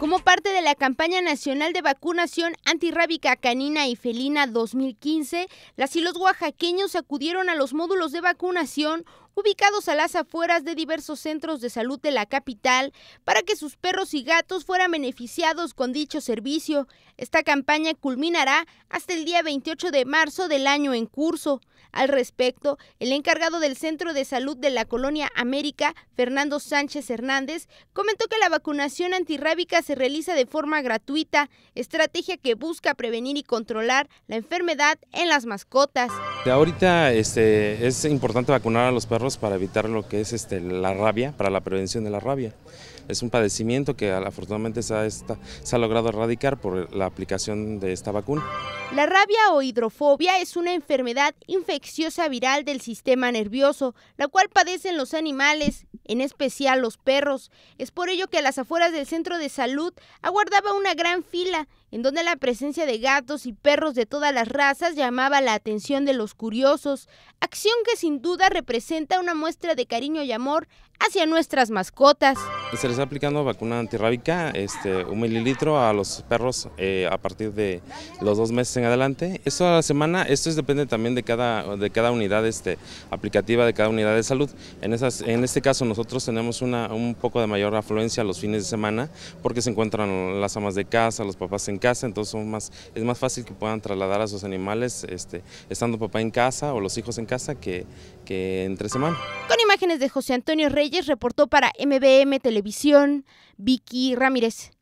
como parte de la campaña nacional de vacunación antirrábica canina y felina 2015, las y los oaxaqueños acudieron a los módulos de vacunación ubicados a las afueras de diversos centros de salud de la capital, para que sus perros y gatos fueran beneficiados con dicho servicio. Esta campaña culminará hasta el día 28 de marzo del año en curso. Al respecto, el encargado del Centro de Salud de la Colonia América, Fernando Sánchez Hernández, comentó que la vacunación antirrábica se realiza de forma gratuita, estrategia que busca prevenir y controlar la enfermedad en las mascotas. Ahorita este, es importante vacunar a los perros para evitar lo que es este, la rabia, para la prevención de la rabia. Es un padecimiento que afortunadamente se ha, se ha logrado erradicar por la aplicación de esta vacuna. La rabia o hidrofobia es una enfermedad infecciosa viral del sistema nervioso, la cual padecen los animales en especial los perros. Es por ello que a las afueras del centro de salud aguardaba una gran fila, en donde la presencia de gatos y perros de todas las razas llamaba la atención de los curiosos, acción que sin duda representa una muestra de cariño y amor hacia nuestras mascotas. Se les está aplicando vacuna antirrábica, este, un mililitro a los perros eh, a partir de los dos meses en adelante. Esto a la semana, esto depende también de cada, de cada unidad este, aplicativa, de cada unidad de salud. En, esas, en este caso nosotros tenemos una, un poco de mayor afluencia los fines de semana porque se encuentran las amas de casa, los papás en casa, entonces son más, es más fácil que puedan trasladar a sus animales este, estando papá en casa o los hijos en casa que, que entre semana imágenes de José Antonio Reyes reportó para MBM Televisión Vicky Ramírez.